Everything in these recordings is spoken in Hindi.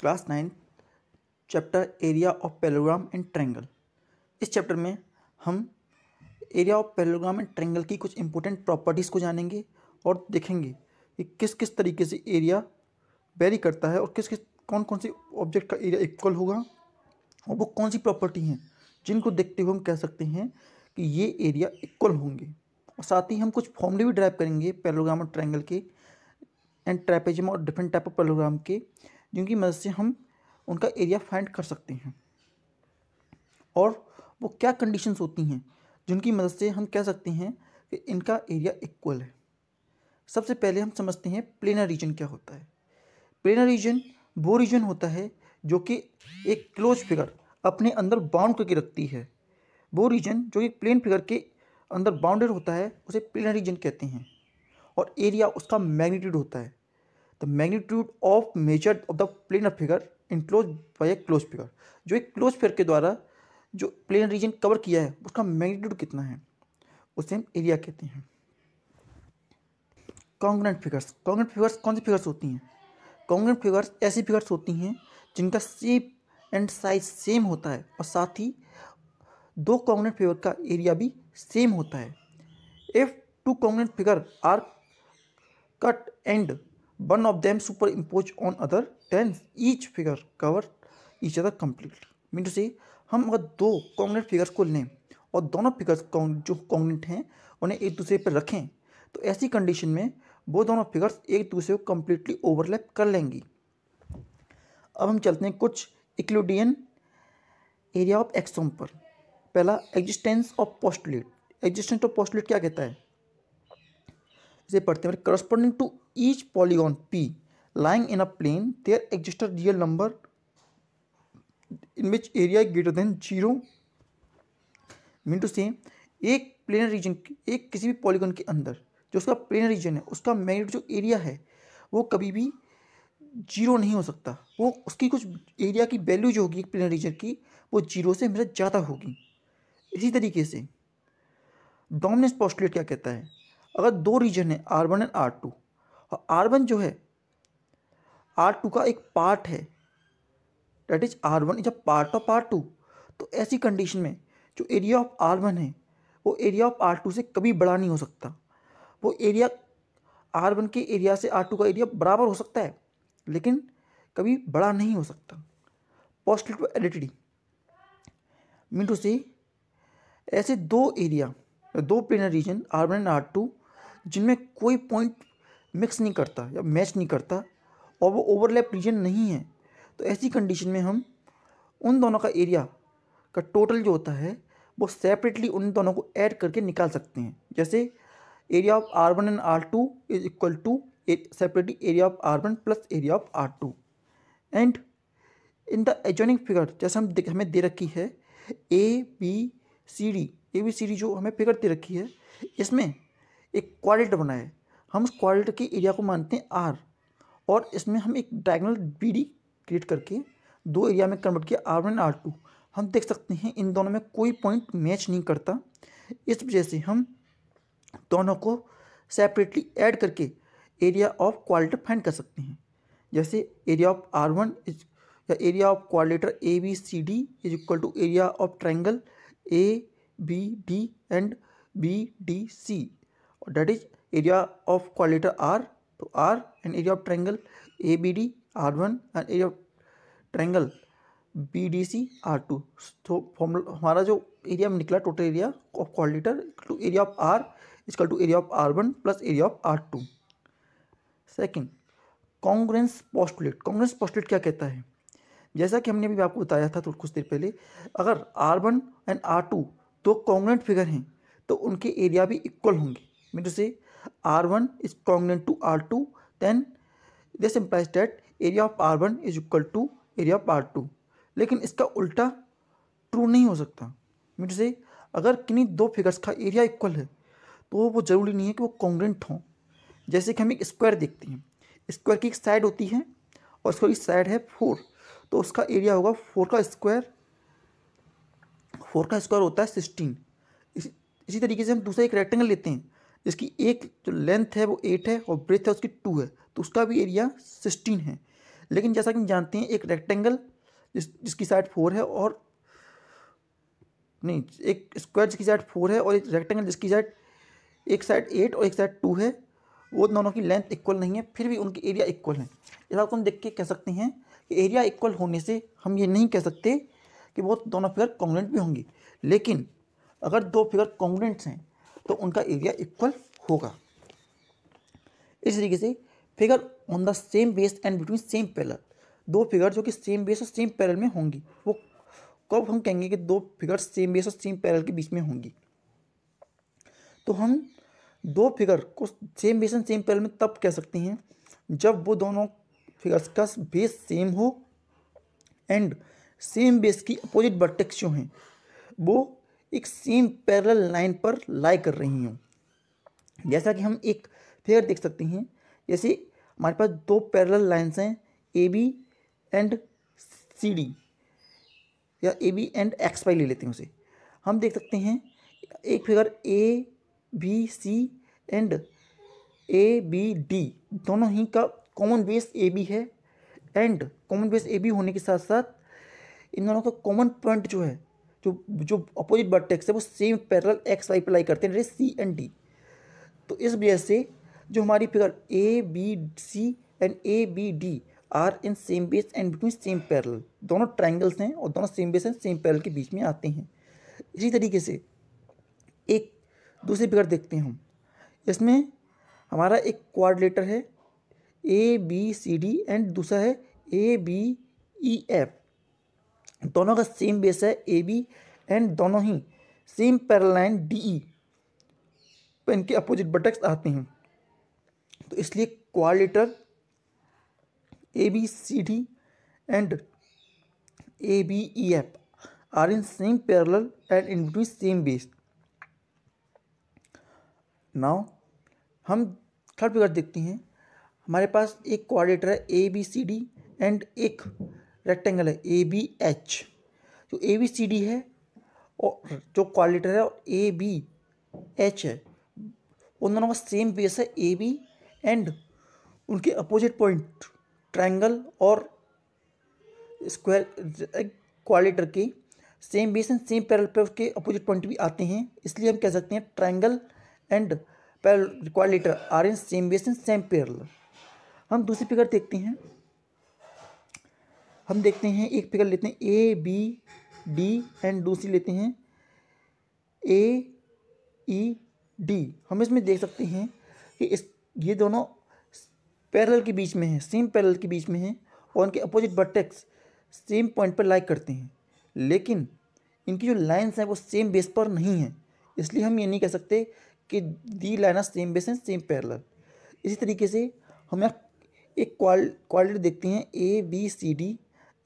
Class nine chapter area of parallelogram and triangle इस चैप्टर में हम area of parallelogram and triangle की कुछ इंपॉर्टेंट प्रॉपर्टीज़ को जानेंगे और देखेंगे कि किस किस तरीके से एरिया वेरी करता है और किस किस कौन कौन सी ऑब्जेक्ट का एरिया इक्वल होगा और वो कौन सी प्रॉपर्टी हैं जिनको देखते हुए हम कह सकते हैं कि ये एरिया इक्वल होंगे और साथ ही हम कुछ फॉर्मूले भी ड्राइव करेंगे पैलोग्राम और ट्रेंगल के एंड ट्रैपेजम और डिफरेंट टाइप ऑफ पैलोग्राम के जिनकी मदद से हम उनका एरिया फाइंड कर सकते हैं और वो क्या कंडीशंस होती हैं जिनकी मदद से हम कह सकते हैं कि इनका एरिया इक्वल है सबसे पहले हम समझते हैं प्लेनर रीजन क्या होता है प्लेनर रीजन वो रीजन होता है जो कि एक क्लोज फिगर अपने अंदर बाउंड करके रखती है वो रीजन जो एक प्लेन फिगर के अंदर बाउंडेड होता है उसे प्लेनर रीजन कहते हैं और एरिया उसका मैग्नीट्यूड होता है the magnitude of measure of the planar figure enclose by a close figure जो एक क्लोज फिगर के द्वारा जो प्लेन रीजन कवर किया है उसका मैग्नीट्यूड कितना है उसे हम एरिया कहते हैं कॉन्ग्रेंट फिगर्स कॉन्ग्रेंट फिगर्स कौन सी फिगर्स होती हैं कॉन्ग्रेंट फिगर्स ऐसी फिगर्स होती हैं जिनका शेप एंड साइज सेम होता है और साथ ही दो कॉन्ग्रेंट फिगर का एरिया भी सेम होता है if two congruent figure are cut and off them superimpose on other then each figure cover each other complete mean to से हम अगर दो कॉन्गनेट फिगर्स को लें और दोनों फिगर्स जो कॉन्गनेट हैं उन्हें एक दूसरे पर रखें तो ऐसी कंडीशन में वो दोनों फिगर्स एक दूसरे को कम्प्लीटली ओवरलैप कर लेंगी अब हम चलते हैं कुछ इक्लूडियन एरिया ऑफ एक्सोम पर पहला existence of postulate existence of postulate क्या कहता है इसे पढ़ते हैं corresponding to each polygon P lying in a plane, there exists a real number in which area greater than zero. Mean to same एक प्लेन रीजन एक किसी भी पॉलीगॉन के अंदर जो उसका प्लेनर रीजन है उसका मैग्नेट जो एरिया है वो कभी भी जीरो नहीं हो सकता वो उसकी कुछ एरिया की वैल्यू जो होगी प्लेन प्लेनर रीजन की वो जीरो से हमेशा ज़्यादा होगी इसी तरीके से डोमिनेंस पॉस्टुलेट क्या कहता है अगर दो रीजन है R one and R two और आर वन जो है आर टू का एक पार्ट है that is R one is a part of R two तो ऐसी कंडीशन में जो एरिया ऑफ आर वन है वो एरिया ऑफ आर टू से कभी बड़ा नहीं हो सकता वो एरिया आर वन के एरिया से आर टू का एरिया बराबर हो सकता है लेकिन कभी बड़ा नहीं हो सकता पॉजिटिव एडिटिडी मीन टू से ऐसे दो एरिया दो planar region R one and R two जिनमें कोई पॉइंट मिक्स नहीं करता या मैच नहीं करता और वो ओवरलैप रीजन नहीं है तो ऐसी कंडीशन में हम उन दोनों का एरिया का टोटल जो होता है वो सेपरेटली उन दोनों को ऐड करके निकाल सकते हैं जैसे area of R one and R two is equal to separately area of R one plus area of R two and in the adjoining figure जैसे हम हमें दे रखी है A B C D A B C D जो हमें फिगर दे रखी है इसमें एक क्वाड्रेट बना है हम उस क्वाड्रेट के एरिया को मानते हैं आर और इसमें हम एक डायगोनल बी डी क्रिएट करके दो एरिया में कन्वर्ट किया R one and R two हम देख सकते हैं इन दोनों में कोई पॉइंट मैच नहीं करता इस वजह से हम दोनों को सेपरेटली ऐड करके एरिया ऑफ क्वालिटर फाइंड कर सकते हैं जैसे एरिया ऑफ आर वन या area of quadrilateral A B C D is equal to area of triangle A B D and B D C और that is area of quadrilateral R तो R and area of triangle ABD R1 and area of triangle BDC R2 तो फॉर्मूला हमारा जो एरिया में निकला total area of quadrilateral to area of R is equal to area of R one plus area of R two second congruence postulate congruence postulate क्या कहता है जैसा कि हमने अभी आपको बताया था तो कुछ देर पहले अगर R one and R two दो कॉन्ग्रेंट फिगर हैं तो उनके एरिया भी इक्वल होंगे मैं जैसे से R1 is congruent to R2 then this implies that area of R1 is equal to area of R2 लेकिन इसका उल्टा ट्रू नहीं हो सकता मीन से अगर किन्हीं दो फिगर्स का एरिया इक्वल है तो वो ज़रूरी नहीं है कि वो कॉन्ग्रेंट हों जैसे कि हम एक स्क्वायर देखते हैं स्क्वायर की एक साइड होती है और उसका एक साइड है फोर तो उसका एरिया होगा फोर का स्क्वायर फोर का स्क्वायर होता है सिक्सटीन इस, इसी तरीके से हम दूसरा एक रेक्टेंगल लेते हैं जिसकी एक जो लेंथ है वो एट है और ब्रेथ है उसकी टू है तो उसका भी एरिया सिक्सटीन है लेकिन जैसा कि हम जानते हैं एक रेक्टेंगल जिस जिसकी साइड फोर है और नहीं एक स्क्वायर जिसकी साइड फोर है और एक रेक्टेंगल जिसकी साइड एक साइड एट और एक साइड टू है वो दोनों की लेंथ इक्वल नहीं है फिर भी उनकी एरिया इक्वल है इस बात को हम देख के कह सकते हैं कि एरिया इक्वल होने से हम ये नहीं कह सकते कि वो दोनों फिगर कॉन्ग्रेंट भी होंगी लेकिन अगर दो फिगर कॉन्ग्रेंट्स हैं तो उनका एरिया इक्वल होगा इस तरीके से figure on the same base and between same parallel दो फिगर जो कि सेम बेस और सेम पैरल में होंगी वो कब हम कहेंगे कि दो फिगर सेम बेस और सेम पैरल के बीच में होंगी तो हम दो फिगर को same base and same parallel में तब कह सकते हैं जब वो दोनों फिगर्स का बेस सेम हो एंड सेम बेस की अपोजिट बर्टेक्स जो हैं वो एक सेम पैरेलल लाइन पर लाई कर रही हूँ जैसा कि हम एक फिगर देख सकते हैं जैसे हमारे पास दो पैरेलल लाइन्स हैं A B and C D या A B and X Y ले लेते हैं उसे हम देख सकते हैं एक figure A B C and A B D दोनों ही का कॉमन बेस ए बी है and common base A B होने के साथ साथ इन दोनों का कॉमन पॉइंट जो है जो जो अपोजिट वर्टेक्स है वो सेम पैरल एक्स वाई पर लाई करते हैं सी एंड डी तो इस वजह से जो हमारी figure A B C and A B D are in same base and between same parallel दोनों ट्राइंगल्स हैं और दोनों same base and same parallel के बीच में आते हैं इसी तरीके से एक दूसरी फिगर देखते हैं हम इसमें हमारा एक क्वाड्रेटर है A B C D and दूसरा है ए बी ई एफ दोनों का सेम बेस है ए बी एंड दोनों ही सेम पैरलाइन डी ई पर इनके अपोजिट बटक्स आते हैं तो इसलिए quadrilateral A B C D and A B E F are in same parallel and in between same base now हम थर्ड फिगर देखते हैं हमारे पास एक क्वाड्रेटर है A B C D and एक रेक्टेंगल है ए बी एच जो ए बी सी डी है और जो क्वालिटर है और ए बी एच है उन दोनों का सेम बेस है ए बी एंड उनके अपोजिट पॉइंट ट्रायंगल और स्क्वायर क्वालिटर के same base and same parallel पर के अपोजिट पॉइंट भी आते हैं इसलिए हम कह सकते हैं triangle and parallel quadrilateral are in same base and same parallel हम दूसरी फिगर देखते हैं हम देखते हैं एक फिगर लेते हैं ए बी डी एंड दूसरी लेते हैं ए ई डी हम इसमें देख सकते हैं कि इस ये दोनों पैरल के बीच में हैं सेम पैरल के बीच में हैं और उनके अपोजिट बटेक्स सेम पॉइंट पर लाइक करते हैं लेकिन इनकी जो लाइंस हैं वो सेम बेस पर नहीं हैं इसलिए हम ये नहीं कह सकते कि दी लाइन सेम बेस हैं सेम पैरल इसी तरीके से हम यहाँ एक क्वाल क्वालिटी देखते हैं A B C D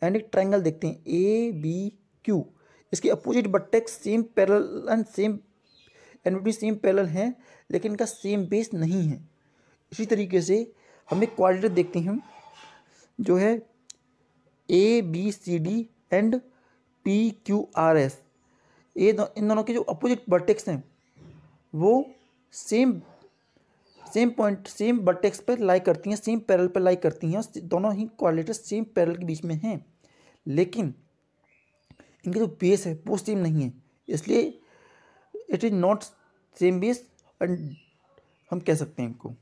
and एक ट्राइंगल देखते हैं ए बी क्यू इसके opposite vertex same parallel and same and between same parallel हैं लेकिन इनका सेम बेस नहीं है इसी तरीके से हम एक क्वाड्रेट देखते हैं जो है A B C D and P Q R S ये इन दोनों के जो अपोजिट बटेक्स हैं वो same same point same vertex पर लाइक करती हैं सेम पैरल पर लाइक करती हैं और दोनों ही क्वालिटी सेम पैरल के बीच में हैं लेकिन इनका जो बेस है वो सेम नहीं है इसलिए it is not same base and हम कह सकते हैं इनको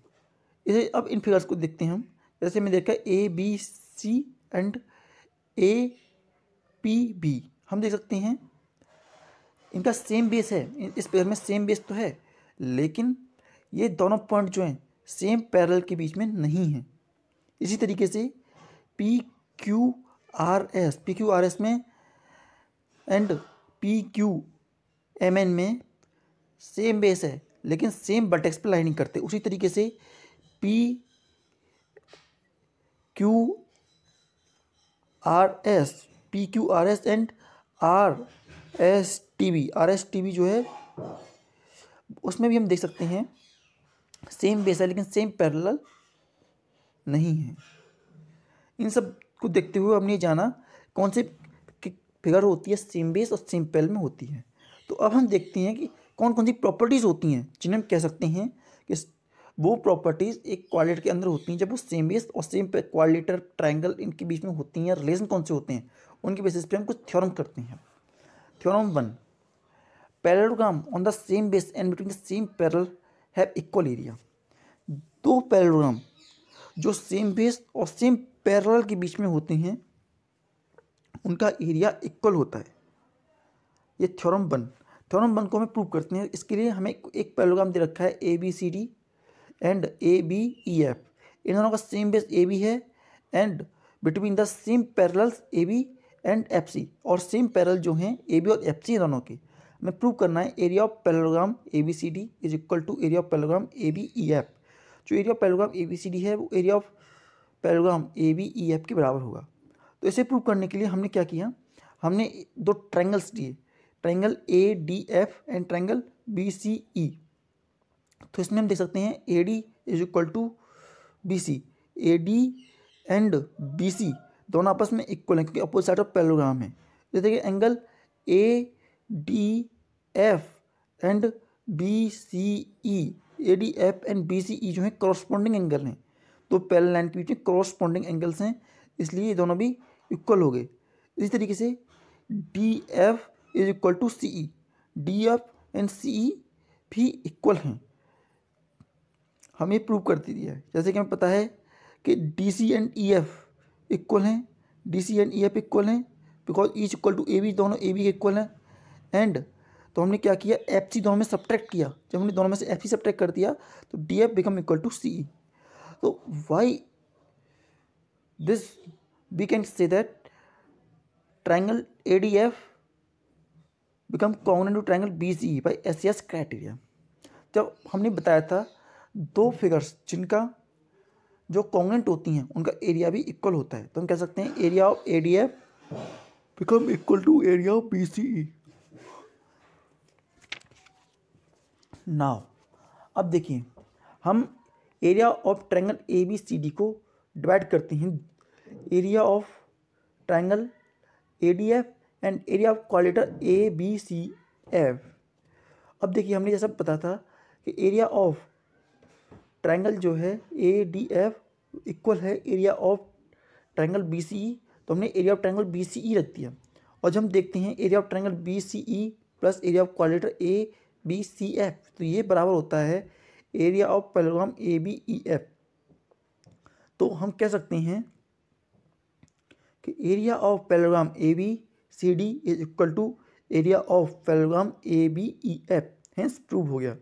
इसे अब इन फिगर्स को देखते हैं हम जैसे मैं देखा A B C and A P B हम देख सकते हैं इनका सेम बेस है इस पेयर में सेम बेस तो है लेकिन ये दोनों पॉइंट जो हैं सेम पैरल के बीच में नहीं हैं इसी तरीके से P Q R S P Q R S में and P Q M N में सेम बेस है लेकिन सेम बटेक्स पर लाइनिंग करते उसी तरीके से P Q R S P Q R S and R S T V R S T V जो है उसमें भी हम देख सकते हैं सेम बेस है लेकिन सेम पैरेलल नहीं है इन सब को देखते हुए हमने जाना कौन से फिगर होती है सेम बेस और सेम पैरेलल में होती है तो अब हम देखते हैं कि कौन कौन सी प्रॉपर्टीज़ होती हैं जिन्हें हम कह सकते हैं कि वो प्रॉपर्टीज़ एक क्वालिटर के अंदर होती हैं जब वो सेम बेस और सेम क्वालिटर ट्राइंगल इनके बीच में होती हैं रिलेशन कौन से होते हैं उनके बेसिस पे हम कुछ थ्योरम करते हैं theorem one parallelogram on the same base and between the same parallel have equal area दो पैरोग्राम जो सेम बेस और सेम पैरल के बीच में होते हैं उनका एरिया इक्वल होता है ये थ्योरम वन थ्योरम वन को हमें प्रूव करते हैं इसके लिए हमें एक पैरोग्राम दे रखा है A B C D and A B E F इन दोनों का सेम बेस ए बी है and between the same parallels A B and F C और सेम पैरल जो हैं ए बी और एफ सी दोनों के हमें प्रूव करना है area of parallelogram A B C D is equal to area of parallelogram A B E F जो area of parallelogram A B C D है वो area of parallelogram A B E F के बराबर होगा तो इसे प्रूव करने के लिए हमने क्या किया हमने दो ट्रैंगल्स दिए triangle A D F and triangle B C E तो इसमें हम देख सकते हैं A D is equal to B C A D and B C दोनों आपस में इक्वल है क्योंकि अपोजिट साइड ऑफ पैलोग्राम है जैसे कि angle A D F and B C E A D F and B C E जो है कॉरस्पॉन्डिंग एंगल हैं तो पैरल लाइन के बीच में कॉरस्पॉन्डिंग एंगल्स हैं इसलिए ये दोनों भी इक्वल हो गए इसी तरीके से D F is equal to C E D F and C E भी इक्वल हैं हमें प्रूव कर दिया है जैसे कि हमें पता है कि D C and E F equal हैं D C and E F equal हैं because each equal to A B दोनों ए बी इक्वल हैं एंड तो हमने क्या किया एफ सी दोनों में सब्ट्रैक्ट किया जब हमने दोनों में से एफ सी सब्ट्रैक्ट कर दिया तो D F become equal to C तो why this we can say that triangle A D F become common to triangle B C by S C S criteria जब हमने बताया था दो फिगर्स जिनका जो कॉन्गनेंट होती हैं उनका एरिया भी इक्वल होता है तो हम कह सकते हैं area of A D F become equal to area of B C E now अब देखिए हम area of triangle A B C D को डिवाइड करते हैं area of triangle A D F and area of quadrilateral A B C F अब देखिए हमने जैसा पता था कि एरिया ऑफ ट्रायंगल जो है ए डी एफ इक्वल है area of triangle B C E तो हमने area of triangle B C E रख दिया और जब हम देखते हैं area of triangle B C E plus area of quadrilateral A B C F तो ये बराबर होता है area of parallelogram A B E F तो हम कह सकते हैं कि area of parallelogram A B C D is equal to area of parallelogram A B E F hence prove हो गया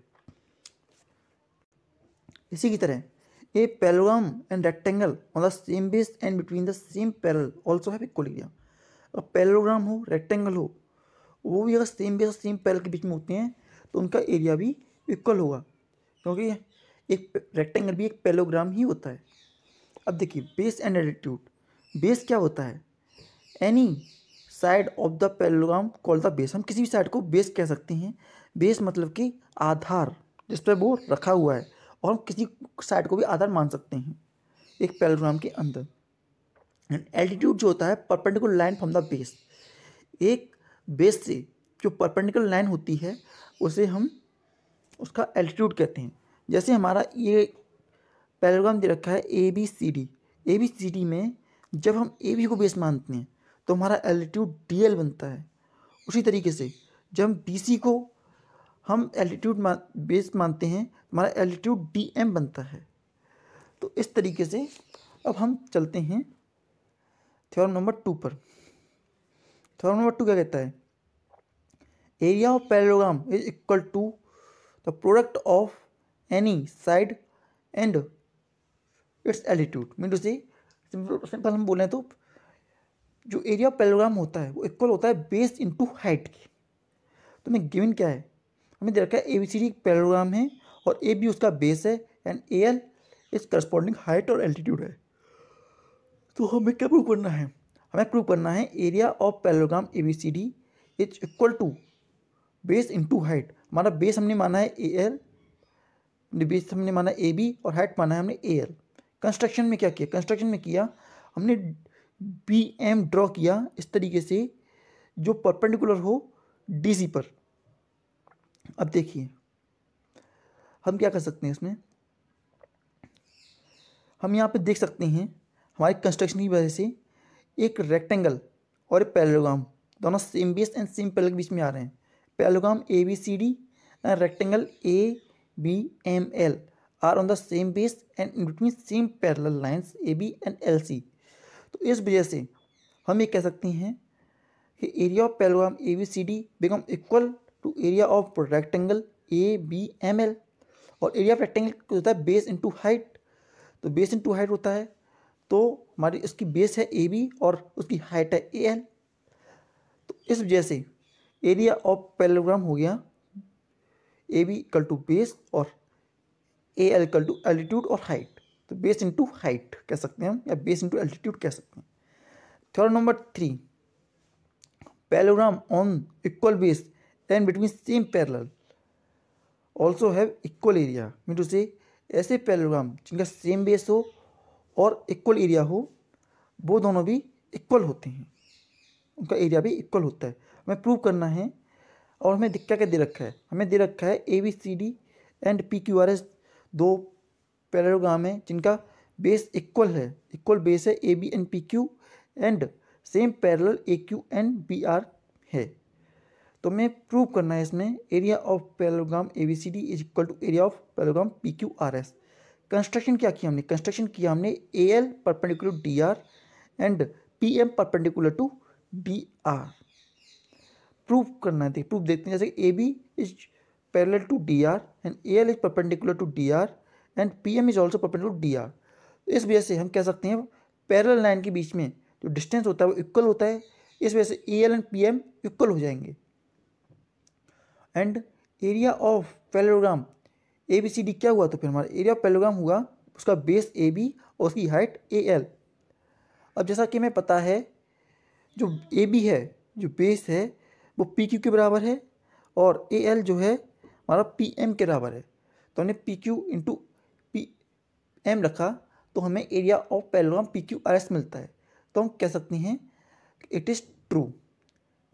इसी की तरह a parallelogram and rectangle on the same base and between the same parallel also have equal area अब पैलोग्राम हो रेक्टेंगल हो वो भी अगर सेम बेस और सेम पैरेलल के बीच में होते हैं तो उनका एरिया भी इक्वल होगा क्योंकि एक रेक्टेंगल भी एक पेलोग्राम ही होता है अब देखिए बेस एंड एटीट्यूड बेस क्या होता है any side of the parallelogram call the base हम किसी भी साइड को बेस कह सकते हैं बेस मतलब कि आधार जिस पर वो रखा हुआ है और हम किसी साइड को भी आधार मान सकते हैं एक पेलोग्राम के अंदर एंड एल्टीट्यूड जो होता है perpendicular line from the base एक बेस से जो परपेंडिकुलर लाइन होती है उसे हम उसका एल्टीट्यूड कहते हैं जैसे हमारा ये पैराग्राम दे रखा है A B C D A B C D में जब हम ए बी को बेस मानते हैं तो हमारा एल्टीट्यूड डी एल बनता है उसी तरीके से जब हम बी सी को हम एल्टीट्यूड मान, बेस मानते हैं तो हमारा एल्टीट्यूड डी एम बनता है तो इस तरीके से अब हम चलते हैं थ्योरम नंबर टू पर थ्योरम नंबर टू क्या कहता है area of parallelogram is equal to the product of any side and its altitude mean to say simple हम बोलें तो जो एरिया ऑफ पैरोग्राम होता है वो इक्वल होता है बेस्ड इनटू हाइट के तो मैं गिवन क्या है हमें दे रखा है A B C D parallelogram है और ए बी उसका बेस है and A L is corresponding height और एल्टीट्यूड है तो हमें क्या प्रूव करना है हमें प्रूव करना है area of parallelogram A B C D is equal to base into height हमारा बेस हमने माना है ए एल बेस हमने माना ए बी और हाइट माना है हमने ए एल कंस्ट्रक्शन में क्या किया कंस्ट्रक्शन में किया हमने बी एम ड्रॉ किया इस तरीके से जो परपेंडिकुलर हो डी सी पर अब देखिए हम क्या कर सकते हैं इसमें हम यहाँ पे देख सकते हैं हमारे कंस्ट्रक्शन की वजह से एक रेक्टेंगल और एक पैरोग्राम दोनों same base and same parallel के बीच में आ रहे हैं A C D and B M L R on the same base and in between same parallel lines A B and L C तो इस वजह से हम ये कह सकते हैं कि area of parallelogram A B C D become equal to area of rectangle A B M L और एरिया ऑफ रेक्टेंगल होता है बेस इंटू हाइट तो बेस इंटू हाइट होता है तो हमारी उसकी बेस है ए बी और उसकी हाइट है ए एल तो इस वजह से एरिया ऑफ पैलोग्राम हो गया A B equal to base और A L equal to altitude और हाइट तो बेस इंटू हाइट कह सकते हैं हम या बेस इंटू एल्टीट्यूड कह सकते हैं third number three parallelogram on equal base and between same parallel also have equal area mean to say ऐसे पेलोग्राम जिनका सेम बेस हो और इक्वल एरिया हो वो दोनों भी इक्वल होते हैं उनका एरिया भी इक्वल होता है हमें प्रूव करना है और हमें क्या क्या दे रखा है हमें दे रखा है A B C D and P Q R S दो पैराग्राम है जिनका बेस इक्वल है इक्वल बेस है ए B and P Q and same parallel A Q and B R है तो हमें प्रूव करना है इसमें area of parallelogram A B C D is equal to area of parallelogram P Q R S construction क्या किया हमने कंस्ट्रक्शन किया हमने A L perpendicular D R and P M perpendicular to D R proof करना है प्रूफ देखते हैं जैसे A B is parallel to D R and A L is perpendicular to D R and P M is also perpendicular to D R इस वजह से हम कह सकते हैं पैरल लाइन के बीच में जो डिस्टेंस होता है वो इक्वल होता है इस वजह से A L and P M equal हो जाएंगे and area of parallelogram A B C D क्या हुआ तो फिर हमारा एरिया ऑफ पैलोग्राम हुआ उसका बेस ए बी और उसकी हाइट ए एल अब जैसा कि हमें पता है जो ए बी है जो बेस है वो पी क्यू के बराबर है और ए एल जो है हमारा पी एम के बराबर है तो हमने P Q into P M रखा तो हमें area of parallelogram P Q R S मिलता है तो हम कह सकते हैं इट इज़ ट्रू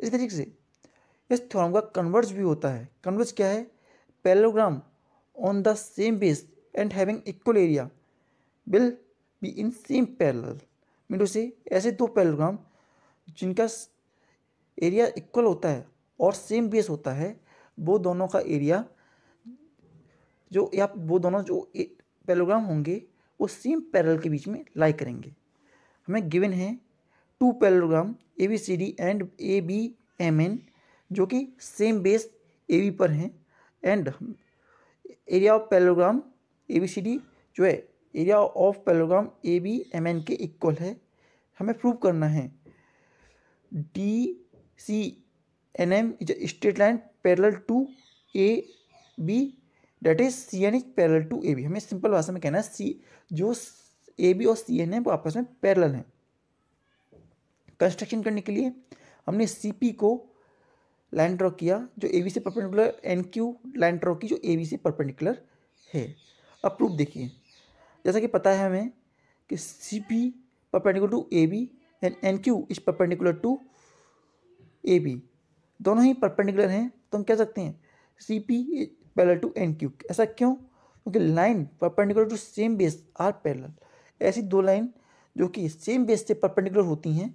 इस तरीके से इस थ्योरम का कन्वर्ज भी होता है कन्वर्ज क्या है parallelogram on the same base and having equal area will be in same parallel mean to say ऐसे दो पैलोग्राम जिनका एरिया इक्वल होता है और सेम बेस होता है वो दोनों का एरिया जो या वो दोनों जो पैलोग्राम होंगे वो सेम पैरल के बीच में लाई करेंगे हमें गिवन है two parallelogram A B C D and A B M N जो कि सेम बेस ए बी पर हैं and area of parallelogram A B C D जो है area of parallelogram A B M N के इक्वल है हमें प्रूव करना है D C N M is a straight line parallel to A B that is C N is parallel to A B हमें सिंपल भाषा में कहना है सी जो ए बी और सी एन है वो आपस में पैरल हैं कंस्ट्रक्शन करने के लिए हमने सी पी को लाइन ड्रॉ किया जो ए बी से perpendicular N Q line draw की जो ए बी से परपेंडिकुलर है अब प्रूफ देखिए जैसा कि पता है हमें कि C P perpendicular to A B and N Q is perpendicular to A B दोनों ही परपेंडिकुलर हैं तो हम कह सकते हैं C P parallel to N Q ऐसा क्यों क्योंकि line perpendicular to same base are parallel ऐसी दो लाइन जो कि सेम बेस से परपेंडिकुलर होती हैं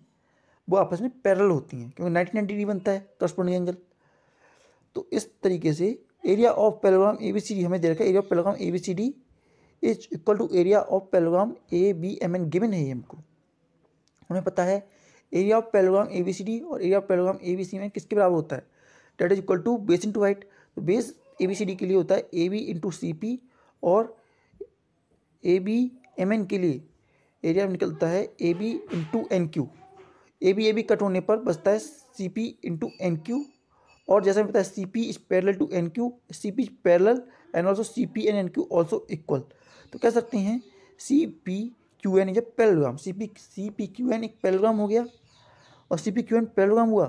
वो आपस में पैरल होती हैं क्योंकि नाइन्टी नाइन डिग्री बनता है करस्पॉन्डिंग तो एंगल तो इस तरीके से area of parallelogram A B C D हमें दे रखा है area of parallelogram A B C D is equal to area of parallelogram A B M N given है हमको हमें पता है area of parallelogram A B C D और area of parallelogram A B C में किसके बराबर होता है that is equal to base into height तो base A B C D के लिए होता है ए बी इंटू सी पी और ए बी एम एन के लिए एरिया में निकलता है ए B into N Q A B A B cut होने पर बचता है C P into N Q और जैसा बताया C P is parallel to N Q C P is parallel and also C P and N Q also equal तो कह सकते हैं C P Q N is a parallelogram C P C P Q N एक पेलग्राम हो गया और C P Q N parallelogram हुआ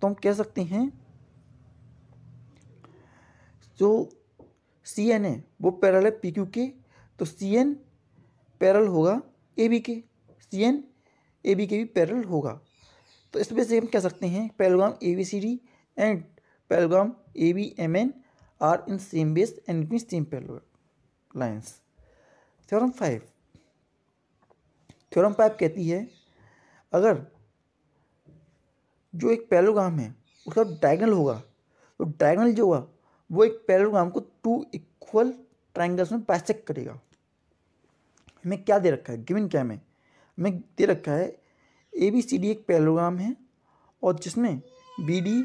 तो हम कह सकते हैं जो सी एन है वो पैरल है पी क्यू के तो सी एन पैरल होगा ए बी के सी एन ए बी के भी पैरल होगा तो इस वजह से हम कह सकते हैं parallelogram A B C D and parallelogram A B M N are in same base and same parallel lines theorem five theorem five कहती है अगर जो एक पैलोग्राम है उसका डायगनल होगा तो डायगनल जो होगा वो एक पैलोग्राम को टू इक्वल ट्राइंगल्स में पैसेक करेगा हमें क्या दे रखा है गिवन क्या में हमें दे रखा है ए बी सी डी एक पैलोग्राम है और जिसमें B D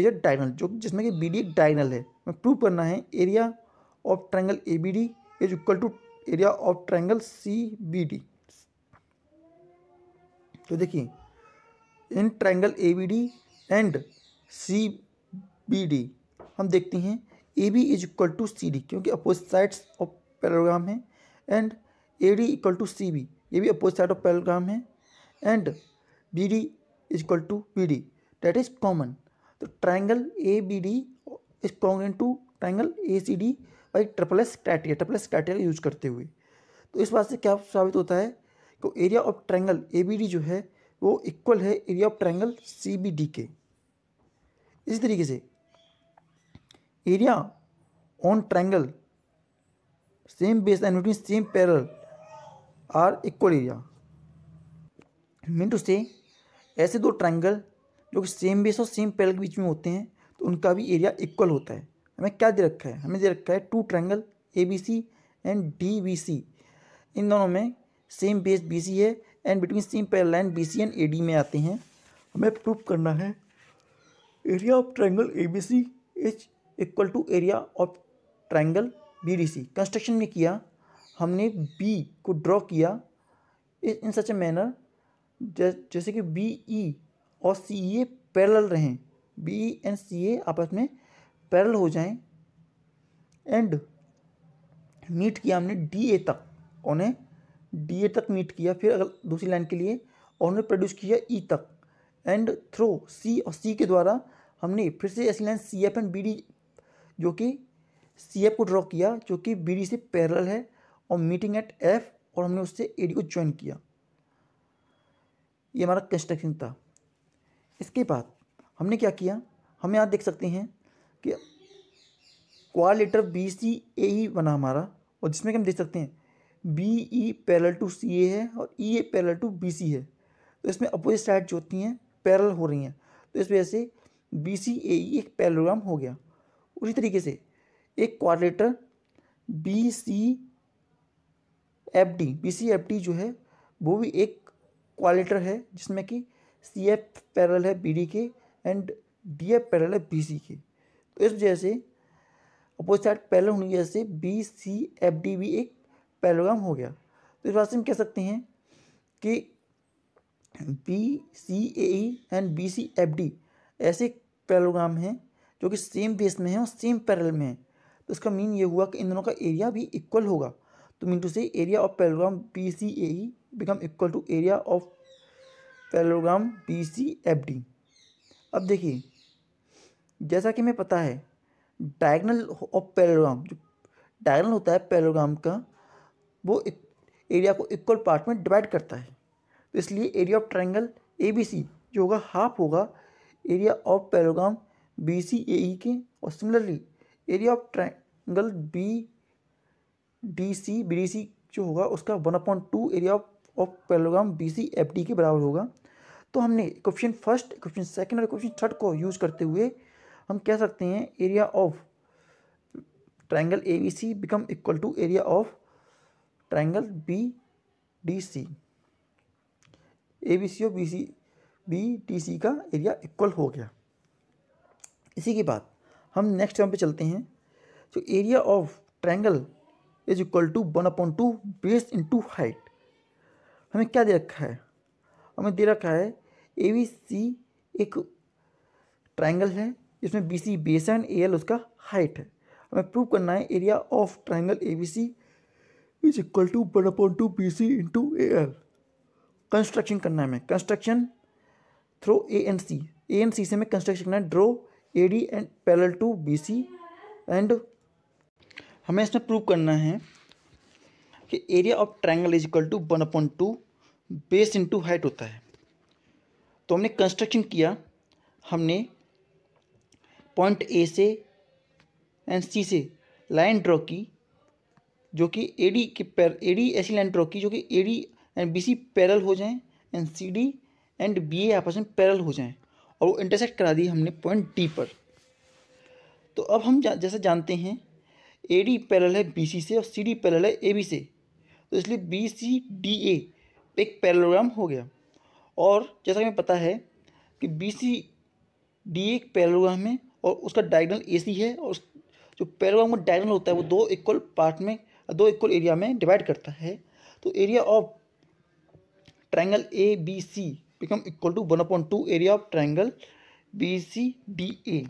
is a diagonal जो जिसमें कि बी डी एक डायगनल है हमें प्रूव करना है area of triangle A B D is equal to area of triangle C B D तो देखिए in triangle A B D and C B D हम देखते हैं A B is equal to C D क्योंकि अपोजिट साइड्स ऑफ पैरोग्राम है and A D equal to C B ये भी अपोजिट साइड ऑफ पैरोग्राम है and B D is equal to B D that is common तो triangle A B D is common to triangle A C D by triple S criteria triple S criteria use करते हुए तो इस बात से क्या साबित होता है तो एरिया ऑफ ट्रैंगल ए जो है वो इक्वल है एरिया ऑफ ट्रैंगल सी के इसी तरीके से area on triangle same base and between same parallel are equal area mean to say ऐसे दो ट्रैंगल जो कि सेम बेस और सेम पैरल के बीच में होते हैं तो उनका भी एरिया इक्वल होता है हमें क्या दे रखा है हमें दे रखा है two triangle A B C and D B C इन दोनों में सेम बेस बी सी है and between same parallel line B C and A D में आते हैं हमें प्रूव करना है area of triangle A B C is equal to area of triangle B D C construction में किया हमने बी को ड्रॉ किया इन सच ए मैनर जैसे कि बी ई e और सी ए पैरल रहें B E and C A आपस में पैरल हो जाएं एंड मीट किया हमने डी ए तक उन्हें डी ए तक मीट किया फिर अगर दूसरी लाइन के लिए और उन्होंने प्रोड्यूस किया ई e तक एंड थ्रो सी और सी के द्वारा हमने फिर से ऐसी line C F and B D जो कि सी एफ को ड्रॉ किया जो कि बी डी से पैरल है और मीटिंग एट एफ और हमने उससे ए डी को ज्वाइन किया ये हमारा कंस्ट्रक्शन था इसके बाद हमने क्या किया हम यहाँ देख सकते हैं कि क्वार लेटर बी सी ए ही बना हमारा और जिसमें कि हम देख सकते हैं B E parallel to C A है और E A parallel to B C है तो इसमें अपोजिट साइड जो होती हैं पैरल हो रही हैं तो इस वजह से बी सी ए ई एक पैरलोग्राम हो गया उसी तरीके से एक quadrilateral B C F D B C F D जो है वो भी एक क्वाड्रेटर है जिसमें कि सी एफ पैरल है बी डी के एंड डी एफ पैरल है बी सी के तो इस वजह से अपोजिट साइड पैरल होने की वजह से बी सी एफ डी भी एक पैरोग्राम हो गया तो इस वास्तव हम कह सकते हैं कि B C A E and B C F D ऐसे पैरोग्राम हैं जो कि सेम बेस में है और सेम पैरल में है तो इसका मीन ये हुआ कि इन दोनों का एरिया भी इक्वल होगा तो mean to say area of parallelogram B C A become equal to area of parallelogram B C F D अब देखिए जैसा कि हमें पता है डायगनल ऑफ पैरेललोग्राम जो डायगनल होता है पैरोग्राम का वो एरिया को इक्वल पार्ट में डिवाइड करता है तो इसलिए area of triangle A B C जो होगा हाफ होगा area of parallelogram B C A E के और similarly area of triangle B D C B D C जो होगा उसका one point two area of of parallelogram B C F D के बराबर होगा तो हमने क्वेश्चन फर्स्ट क्वेश्चन सेकंड और क्वेश्चन थर्ड को यूज़ करते हुए हम कह सकते हैं area of triangle A B C become equal to area of triangle B D C A B C और B C B T C का एरिया इक्वल हो गया इसी के बाद हम नेक्स्ट टर्म पे चलते हैं जो area of triangle is equal to one upon two base into height हमें क्या दे रखा है हमें दे रखा है ए बी सी एक ट्राइंगल है जिसमें B C base and A L उसका हाइट है हमें प्रूव करना है area of triangle A B C is equal to one upon two B C into A L construction करना है हमें construction through A N C A N C से हमें कंस्ट्रक्शन करना है draw A D and parallel to B C and हमें इसमें प्रूव करना है कि area of triangle is equal to one upon two base into height होता है तो हमने कंस्ट्रक्शन किया हमने पॉइंट ए से एंड सी से लाइन ड्रॉ की जो कि ए डी के पैर ए डी ऐसी लाइन ड्रॉ की जो कि A D and B C parallel हो जाएँ and C D and B A आपस में पैरल हो जाएँ और वो इंटरसेक्ट करा दी हमने पॉइंट डी पर तो अब हम जा, जैसे जानते हैं ए डी पैरल है बी सी से और सी डी पैरल है ए बी से तो इसलिए बी सी डी ए एक पैरलोग्राम हो गया और जैसा कि हमें पता है कि बी सी डी एक पैरलोग्राम है और उसका डायगनल ए सी है और जो पैरोग्राम का डायगनल होता है वो दो इक्वल पार्ट में दो इक्वल एरिया में डिवाइड करता है तो area of triangle A B C become equal to one upon two area of triangle B C D A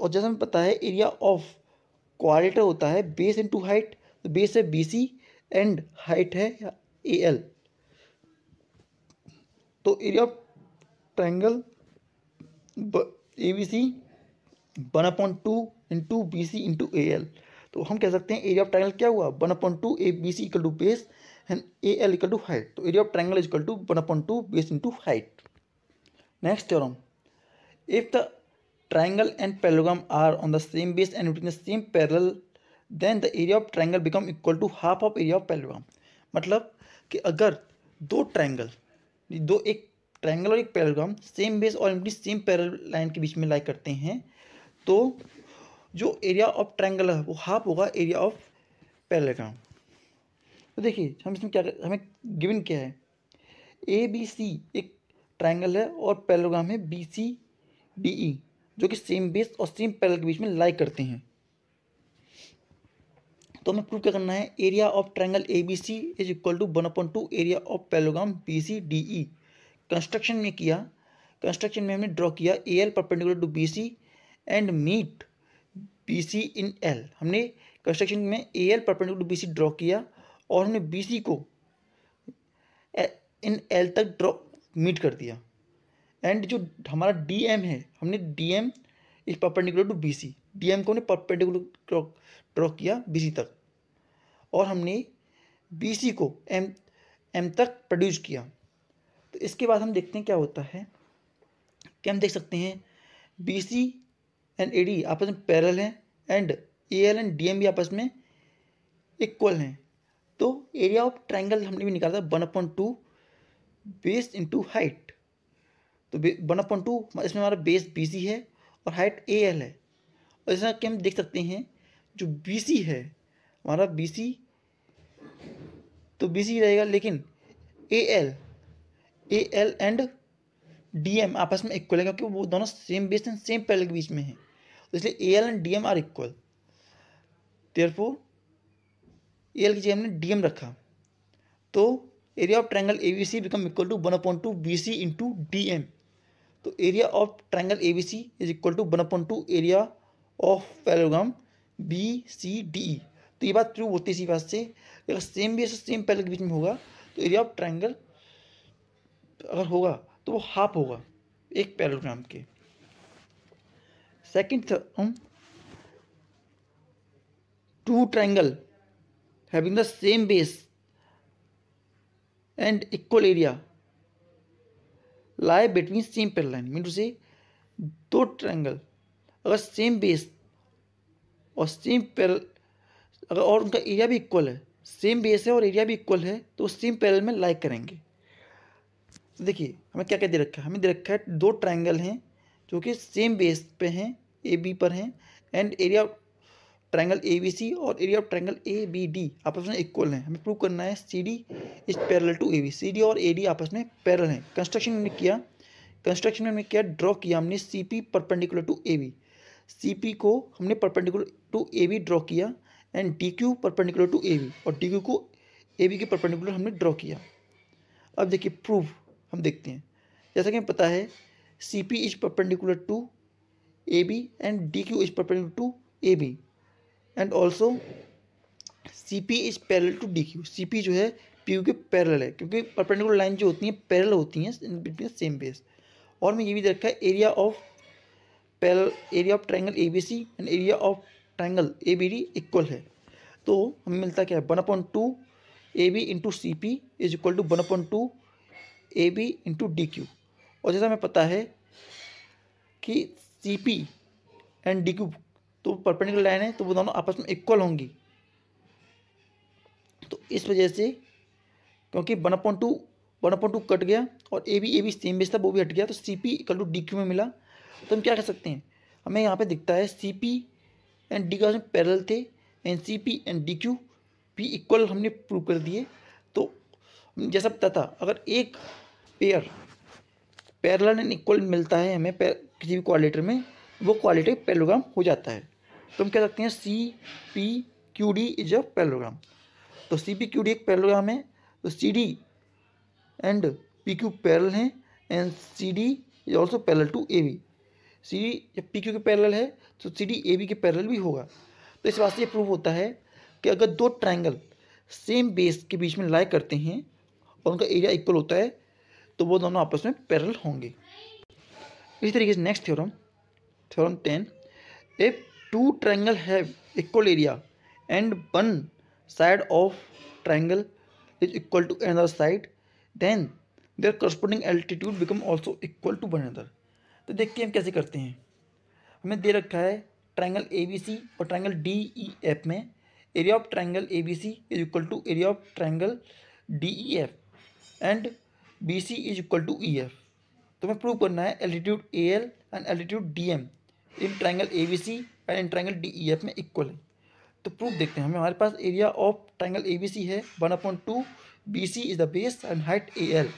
और जैसा हमें पता है एरिया ऑफ क्वाड्रेटर होता है बेस इनटू हाइट तो बेस है बी सी एंड हाइट है ए एल तो area of triangle A B C one upon two into B C into A L तो हम कह सकते हैं एरिया ऑफ ट्राइंगल क्या हुआ one upon two A B C equal to base and A L equal to height तो area of triangle is equal to one upon two base into height next theorem if the triangle and parallelogram are on the same base and the same parallel then the area of triangle become equal to half of area of of मतलब कि अगर दो ट्राइंगल दो एक ट्राइंगल और एक पैरेलग्राम सेम बेस और सेम पैरल लाइन के बीच में लाइक करते हैं तो जो एरिया ऑफ ट्रायंगल है वो हाफ होगा एरिया ऑफ पैरेलग्राम तो देखिए हम इसमें क्या हमें गिवन क्या है ए बी सी एक ट्रायंगल है और पैरेलग्राम है बी सी डी ई जो कि सेम बेस और सेम पैरेलल के बीच में लाइक करते हैं तो हमें प्रूव क्या करना है area of triangle A B C is equal to one upon two area of parallelogram B C D E construction में किया कंस्ट्रक्शन में हमने ड्रॉ किया A L perpendicular to B C and meet B C in L हमने कंस्ट्रक्शन में A L perpendicular to B C draw किया और हमने बी सी को इन एल तक ड्रॉ मीट कर दिया एंड जो हमारा डी एम है हमने D M is perpendicular to B C D M को हमने परपेंडिकुलर ड्रॉ किया बी सी तक और हमने बी सी को एम एम तक प्रोड्यूस किया तो इसके बाद हम देखते हैं क्या होता है कि हम देख सकते हैं B C and A D आपस में पैरल हैं and A L and D M भी आपस में इक्वल हैं तो एरिया ऑफ ट्राइंगल हमने भी निकाला था one upon two base into height तो वन अपॉइंट टू इसमें हमारा बेस बी सी है और हाइट ए एल है और जैसा कि हम देख सकते हैं जो बी सी है हमारा बी सी तो बी सी रहेगा लेकिन A L A L and D M आपस में इक्वल है क्योंकि वो दोनों same base and same parallel के बीच में हैं तो इसलिए A L and D M are equal therefore A L की जगह हमने डी एम रखा तो area of triangle A B C become equal to one upon two B C into D M तो area of triangle A B C is equal to one upon two area of parallelogram B C D E तो ये बात ट्रू होती इसी बात से अगर सेम बेस सेम पैर के बीच में होगा तो एरिया ऑफ ट्रैंगल अगर होगा तो वो हाफ होगा एक पैरोग्राम के second theorem two triangle having the same base and equal area lie between same parallel line mean to say दो ट्राइंगल अगर सेम बेस और सेम पैरल अगर और उनका एरिया भी इक्वल है सेम बेस है और एरिया भी इक्वल है तो सेम पैरल में लाइक करेंगे देखिए हमें क्या क्या दे रखा है हमें दे रखा है दो ट्राइंगल हैं जो कि सेम बेस पे हैं ए बी पर हैं and area of triangle A B C और area of triangle A B D आपस में इक्वल हैं हमें प्रूव करना है C D is parallel to A B C D और ए डी आपस में पैरल हैं कंस्ट्रक्शन ने किया कंस्ट्रक्शन में हमने क्या ड्रॉ किया हमने C P perpendicular to A B C P को हमने perpendicular to A B draw किया and D Q perpendicular to A B और डी क्यू को ए बी के परपेंडिकुलर हमने ड्रॉ किया अब देखिए प्रूव हम देखते हैं जैसा कि हमें पता है C P is perpendicular to A B and D Q is AB to A B and also C P is parallel to D Q C P जो है पी यू के पैरल है क्योंकि परपेंडिकुलर लाइन जो होती हैं पैरल होती हैं इन बिटवीन सेम बेस और मैं ये भी देखा है area of parallel area of triangle A B C and area of triangle A B D equal है तो हमें मिलता क्या है one upon two A B into C P is equal to one upon two A B into D Q और जैसा हमें पता है कि C P and D Q तो परपेंडिकुलर लाइन है तो वो दोनों आपस में इक्वल होंगी तो इस वजह से क्योंकि one upon two one upon two cut गया और A B A B same base था वो भी हट गया तो C P equal to D Q में मिला तो हम क्या कर सकते हैं हमें यहाँ पे दिखता है C P and D Q parallel थे and C P and D Q भी इक्वल हमने प्रूव कर दिए तो जैसा पता था अगर एक पेयर पैरल एंड इक्वल मिलता है हमें किसी भी क्वालिटर में वो क्वालिटी पेलोग्राम हो जाता है तो हम कह सकते हैं C P Q D is a parallelogram तो सी पी क्यू डी एक पेलोग्राम है तो C D and P Q parallel हैं and C D is also parallel to A B C D जब पी क्यू के पैरल है तो सी डी ए बी के पैरल भी होगा तो इस वास्ते ये प्रूव होता है कि अगर दो ट्राइंगल सेम बेस के बीच में लाई करते हैं और उनका एरिया इक्वल होता है तो वो दोनों आपस में पैरल होंगे इसी तरीके से next theorem theorem ten if two triangle have equal area and one side of triangle is equal to another side then their corresponding altitude become also equal to one another तो देखते हैं हम कैसे करते हैं हमें दे रखा है ट्राइंगल ए बी सी और ट्राइंगल डी ई एफ में area of triangle A B C is equal to area of triangle D E F and B C is equal to E F तो हमें प्रूव करना है altitude A L and altitude D M in triangle A B C and in triangle D E F में इक्वल है तो प्रूफ देखते हैं हमें हमारे पास area of triangle A B C है one upon two B C is the base and height A L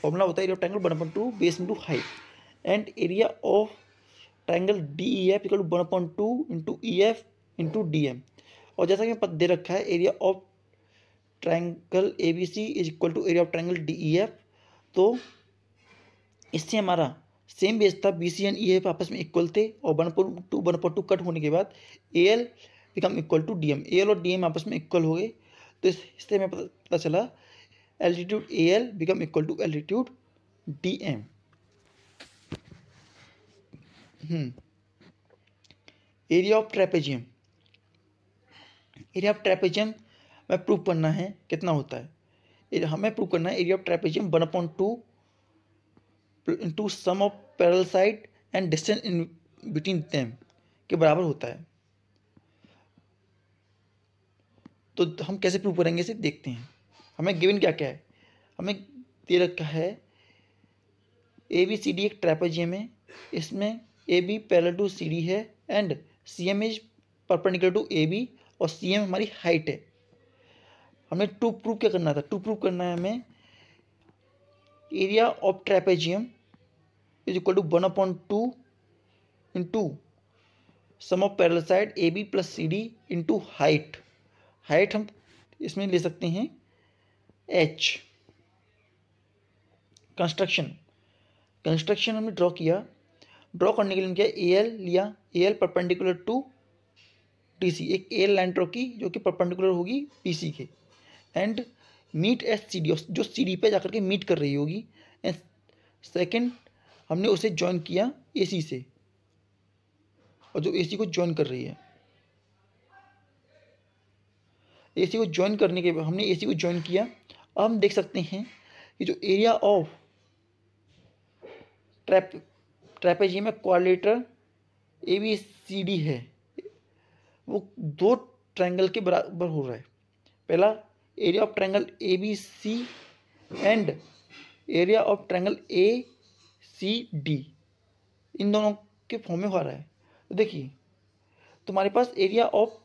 formula होता है area triangle one upon two base into height and area of triangle D E F equal one upon two into E F into D M और जैसा कि पद दे रखा है area of triangle A B C is equal to area of triangle D E F तो इससे हमारा सेम बेस था B C and E F आपस में इक्वल थे और one point two one point two cut होने के बाद A L become equal to D M A L और डी एम आपस में इक्वल हो गए तो इससे हमें पता चला altitude A L become equal to altitude D M area of trapezium area of trapezium में प्रूव करना है कितना होता है हमें प्रूव करना है area of trapezium one point two into sum of parallel side and distance in between them के बराबर होता है तो हम कैसे प्रूव करेंगे इसे देखते हैं हमें गिवन क्या क्या है हमें दे रखा है ए बी सी डी एक ट्रेपेजियम है इसमें A B parallel to C D है and C M is perpendicular to A B और सी एम हमारी हाइट है हमें टू प्रूव क्या करना था टू प्रूव करना है हमें of of is equal to one upon two into sum of parallel side A B plus C D into height height हम इसमें ले सकते हैं एच कंस्ट्रक्शन कंस्ट्रक्शन हमने ड्रॉ किया ड्रॉ करने के लिए हम क्या ए एल लिया A L perpendicular to D C एक ए एल लाइन ड्रॉ की जो कि परपेंडिकुलर होगी पी सी के and meet S C D जो सी डी पे जाकर के मीट कर रही होगी एंड सेकेंड हमने उसे ज्वाइन किया ए सी से और जो ए सी को ज्वाइन कर रही है ए सी को ज्वाइन करने के बाद हमने ए सी को ज्वाइन किया अब हम देख सकते हैं कि जो एरिया ऑफ ट्रैप ट्रैपेजियम में क्वालिटर ए बी सी डी है वो दो ट्रायंगल के बराबर हो रहा है पहला area of triangle A B C and area of triangle A C D इन दोनों के फॉर्म में हो रहा है तो देखिए तुम्हारे पास एरिया ऑफ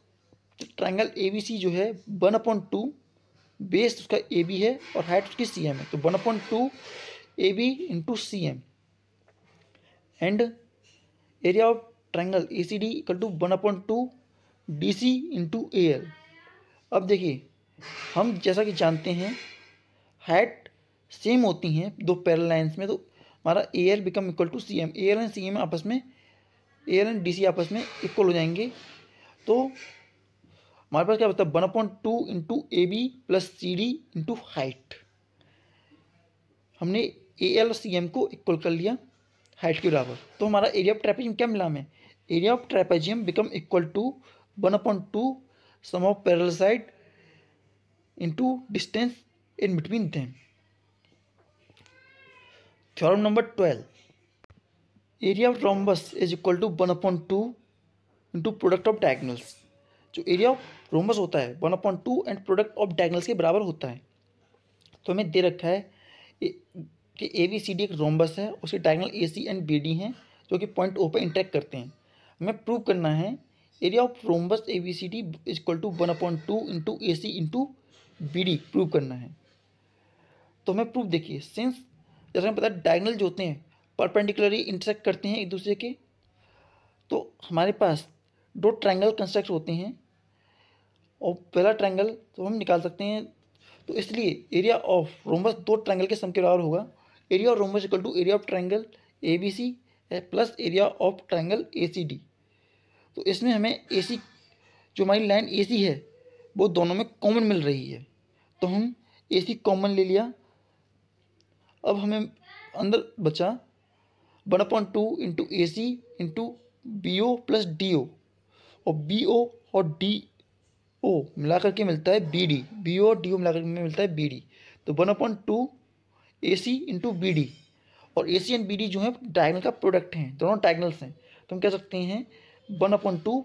ट्रायंगल सी जो है वन अपॉइंट टू बेस उसका ए बी है और हाइट उसकी सी एम है तो one upon two A B into C M and area of triangle A C D equal to one upon two D C into A L अब देखिए हम जैसा कि जानते हैं हाइट सेम होती हैं दो पैरल लाइन्स में तो हमारा A L become equal to C M A L and C M आपस में A L and D C आपस में इक्वल हो जाएंगे तो हमारे पास क्या होता है one upon two into A B plus C D into height हमने ए एल सी एम को इक्वल कर लिया हाइट के बराबर तो हमारा एरिया ऑफ ट्रेपेजियम क्या मिला हमें area of trapezium become equal to one upon two sum of parallel side into distance in between them. Theorem number twelve area of rhombus is equal to one upon two into product of diagonals जो एरिया ऑफ रोम्बस होता है one upon two and product of diagonals के बराबर होता है तो हमें दे रखा है कि ए बी सी डी एक रोमबस है उसके diagonal A C and B D हैं जो कि पॉइंट ओ पर इंटरेक्ट करते हैं हमें प्रूव करना है area of rhombus A B C D is equal to one upon two into A C into B D prove करना है तो हमें प्रूफ देखिए सिंस जैसे हमें पता है डायगनल जो होते हैं परपेंडिकुलरली इंटरसेक्ट करते हैं एक दूसरे के तो हमारे पास दो ट्रायंगल कंस्ट्रक्ट होते हैं और पहला ट्रायंगल तो हम निकाल सकते हैं तो इसलिए एरिया ऑफ रोमस दो ट्रायंगल के सम के बराबर होगा area of rhombus equal to area of triangle A B C plus area of triangle A C D तो इसमें हमें ए सी जो हमारी लाइन ए सी है वो दोनों में कॉमन मिल रही है तो हम ए सी कॉमन ले लिया अब हमें अंदर बचा one point two into A C into B O plus D O और बी ओ और डी ओ मिला करके मिलता है बी डी बी ओ और डी ओ मिला करके मिलता है बी डी तो one point two A C into B D और A C and B D जो है डायगनल का प्रोडक्ट हैं दोनों डायगनल्स हैं तो हम कह सकते हैं one point two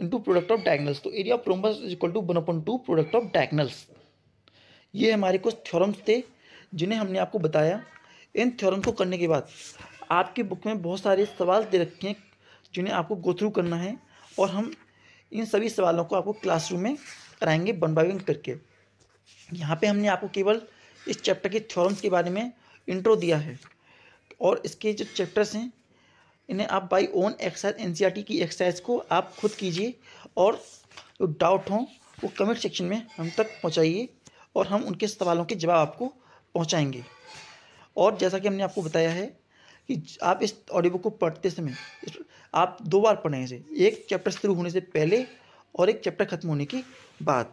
into product of diagonals तो area of rhombus is equal to one point two product of diagonals ये हमारे कुछ थ्योरम्स थे जिन्हें हमने आपको बताया इन थ्योरम को करने के बाद आपकी बुक में बहुत सारे सवाल दे रखे हैं जिन्हें आपको गो थ्रू करना है और हम इन सभी सवालों को आपको क्लासरूम में कराएंगे वन बाई वन करके यहाँ पे हमने आपको केवल इस चैप्टर के थ्योरम्स के बारे में इंट्रो दिया है और इसके जो चैप्टर्स हैं इन्हें आप बाई ओन एक्सरसाइज एन की एक्सरसाइज को आप खुद कीजिए और जो डाउट हों वो कमेंट सेक्शन में हम तक पहुँचाइए और हम उनके सवालों के जवाब आपको पहुँचाएँगे और जैसा कि हमने आपको बताया है कि आप इस ऑडियो बुक को पढ़ते समय आप दो बार पढ़ें इसे एक चैप्टर शुरू होने से पहले और एक चैप्टर खत्म होने के बाद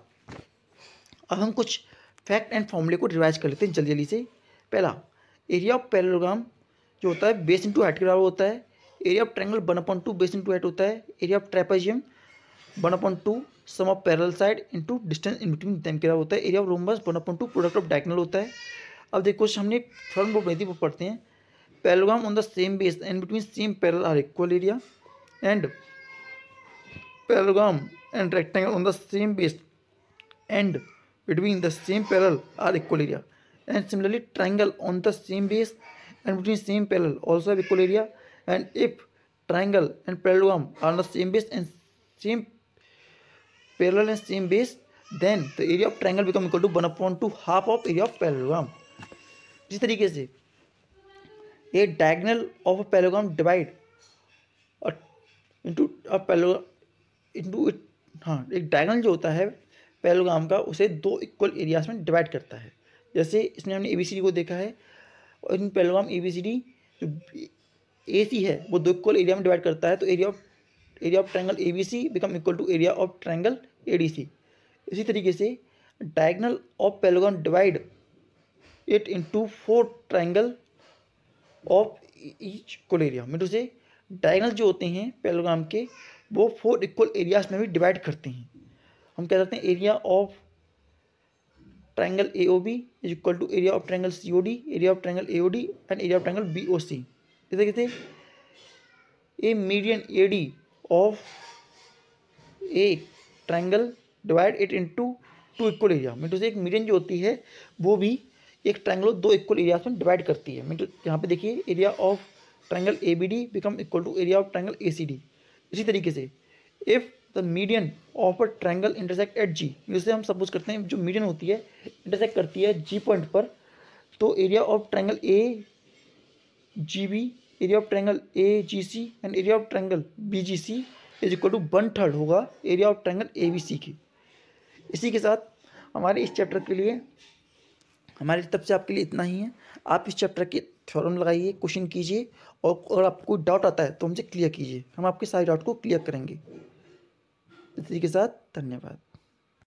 अब हम कुछ फैक्ट एंड फॉर्मूले को रिवाइज कर लेते हैं जल्दी जल्दी से पहला एरिया ऑफ पैरोग्राम जो होता है बेस इंटू हाइट के बराबर होता है area of triangle one upon two base into height होता है area of trapezium one upon two sum of parallel side into distance in between them क्या होता है area of rhombus one upon two product of diagonal होता है अब देखो हमने फ्रंट बोर्ड नहीं थी वो पढ़ते हैं parallelogram on the same base in between same parallel are equal area and parallelogram and rectangle on the same base and between the same parallel are equal area and similarly triangle on the same base and between same parallel also equal area and if triangle and parallelogram are the same base and same parallel and same base, then the area of triangle become equal to one upon two half of area of parallelogram जिस तरीके से a diagonal of a parallelogram divide into a पैलो इंटू हाँ एक डायगनल जो होता है पैलोग्राम का उसे दो इक्वल एरियाज में डिवाइड करता है जैसे इसमें हमने ए बी सी डी को देखा है और in parallelogram A B C D जो ए सी है वो दो इक्वल एरिया में डिवाइड करता है तो area of B C become equal to area of triangle A D C इसी तरीके से diagonal of parallelogram divide it into four triangle of each equal area मेरे से डायगनल जो होते हैं पेलोग्राम के वो फोर इक्वल एरियाज में भी डिवाइड करते हैं हम कह सकते हैं area of triangle A O B is equal to area of triangle C O D area of triangle A O D and area of triangle B O C इस तरीके से a median A D of a triangle divide it into two equal area mean to से एक मीडियन जो होती है वो भी एक ट्राइंगल दो इक्वल एरियाज में डिवाइड करती है मीन टू यहाँ पे देखिए area of triangle A B D become equal to area of triangle A C D इसी तरीके से if the median of a triangle intersect at G जिससे हम सपोज करते हैं जो मीडियन होती है इंटरसेक्ट करती है जी पॉइंट पर तो area of triangle A G B area of triangle A G C and area of triangle B G C is equal to one third होगा area of triangle A B C की इसी के साथ हमारे इस चैप्टर के लिए हमारे तब से आपके लिए इतना ही है आप इस चैप्टर के थ्योरम लगाइए क्वेश्चन कीजिए और अगर आपको डाउट आता है तो हमसे क्लियर कीजिए हम आपके सारे डाउट को क्लियर करेंगे इसी के साथ धन्यवाद